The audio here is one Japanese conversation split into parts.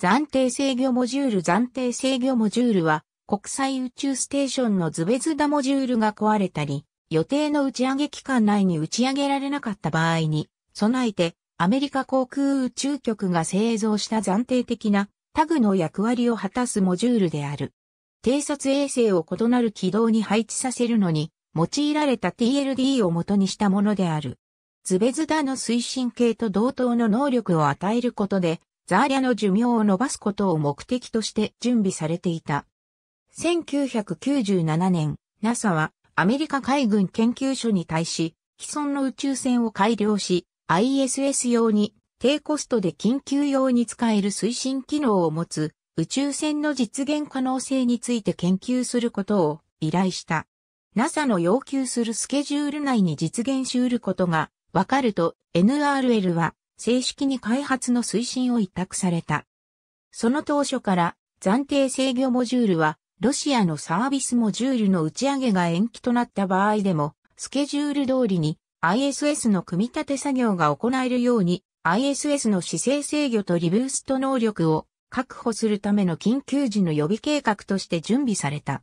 暫定制御モジュール暫定制御モジュールは国際宇宙ステーションのズベズダモジュールが壊れたり、予定の打ち上げ期間内に打ち上げられなかった場合に、備えてアメリカ航空宇宙局が製造した暫定的なタグの役割を果たすモジュールである。偵察衛星を異なる軌道に配置させるのに、用いられた TLD を元にしたものである。ズベズダの推進系と同等の能力を与えることで、ザーリャの寿命を伸ばすことを目的として準備されていた。1997年、NASA はアメリカ海軍研究所に対し、既存の宇宙船を改良し、ISS 用に低コストで緊急用に使える推進機能を持つ宇宙船の実現可能性について研究することを依頼した。NASA の要求するスケジュール内に実現し得ることがわかると NRL は正式に開発の推進を委託された。その当初から暫定制御モジュールはロシアのサービスモジュールの打ち上げが延期となった場合でもスケジュール通りに ISS の組み立て作業が行えるように ISS の姿勢制御とリブースト能力を確保するための緊急時の予備計画として準備された。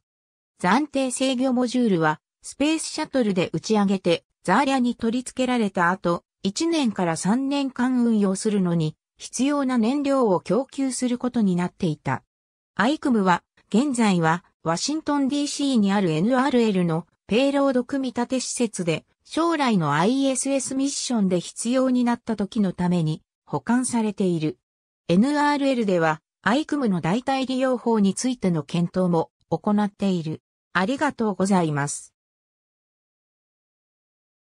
暫定制御モジュールはスペースシャトルで打ち上げてザーリャに取り付けられた後、1年から3年間運用するのに必要な燃料を供給することになっていた。アイクムは現在はワシントン DC にある NRL のペイロード組み立て施設で将来の ISS ミッションで必要になった時のために保管されている。NRL では ICM の代替利用法についての検討も行っている。ありがとうございます。